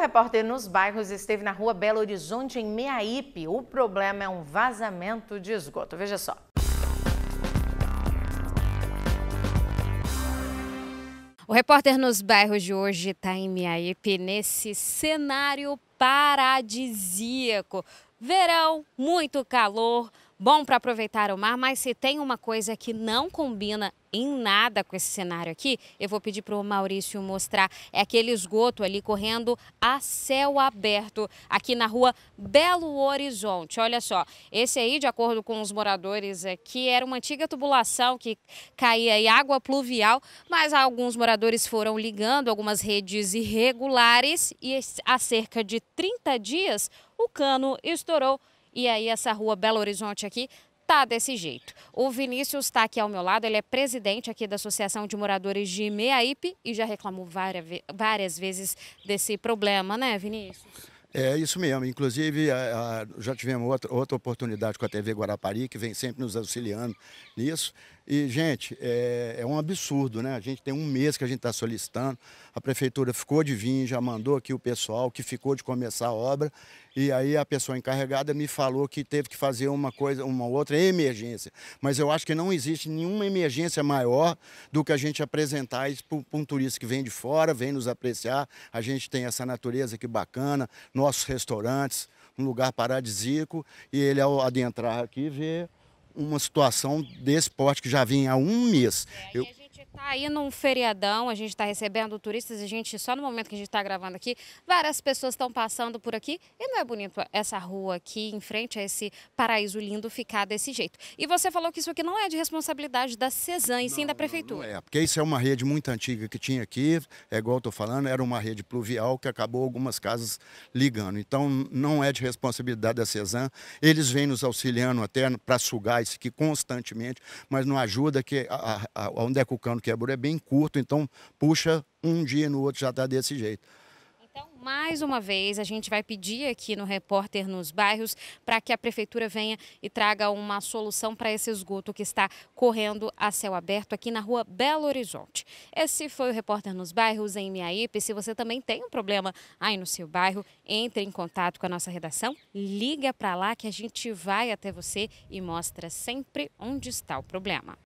repórter nos bairros esteve na rua Belo Horizonte, em Meiaípe. O problema é um vazamento de esgoto. Veja só. O repórter nos bairros de hoje está em Meiaípe, nesse cenário paradisíaco. Verão, muito calor, bom para aproveitar o mar, mas se tem uma coisa que não combina em nada com esse cenário aqui, eu vou pedir para o Maurício mostrar. É aquele esgoto ali correndo a céu aberto, aqui na rua Belo Horizonte. Olha só, esse aí, de acordo com os moradores aqui, era uma antiga tubulação que caía em água pluvial, mas alguns moradores foram ligando algumas redes irregulares e há cerca de 30 dias o cano estourou e aí essa rua Belo Horizonte aqui tá desse jeito. O Vinícius está aqui ao meu lado, ele é presidente aqui da Associação de Moradores de Meiaípe e já reclamou várias, várias vezes desse problema, né, Vinícius? É isso mesmo. Inclusive, já tivemos outra, outra oportunidade com a TV Guarapari, que vem sempre nos auxiliando nisso. E, gente, é, é, um absurdo, né? A gente tem um mês que a gente está solicitando, a prefeitura ficou de vir, já mandou aqui o pessoal que ficou de começar a obra, e aí a pessoa encarregada me falou que teve que fazer uma coisa, uma outra emergência. Mas eu acho que não existe nenhuma emergência maior do que a gente apresentar isso para um turista que vem de fora, vem nos apreciar. A gente tem essa natureza aqui bacana, nossos restaurantes, um lugar paradisíaco, e ele ao adentrar aqui vê uma situação desse porte que já vinha há um mês. É, eu, está aí num feriadão, a gente está recebendo turistas, a gente, só no momento que a gente está gravando aqui, várias pessoas estão passando por aqui e não é bonito essa rua aqui em frente a esse paraíso lindo ficar desse jeito. E você falou que isso aqui não é de responsabilidade da CESAM, e não, sim da Prefeitura. Não, é, porque isso é uma rede muito antiga que tinha aqui, é igual eu estou falando, era uma rede pluvial que acabou algumas casas ligando. Então, não é de responsabilidade da CESAM, eles vêm nos auxiliando até para sugar isso aqui constantemente, mas não ajuda que a, a, a, onde é que o cano ano quebrou é, é bem curto, então puxa um dia e no outro já está desse jeito. Então, mais uma vez, a gente vai pedir aqui no Repórter nos Bairros para que a Prefeitura venha e traga uma solução para esse esgoto que está correndo a céu aberto aqui na rua Belo Horizonte. Esse foi o Repórter nos Bairros em Miaípe. Se você também tem um problema aí no seu bairro, entre em contato com a nossa redação, liga para lá que a gente vai até você e mostra sempre onde está o problema.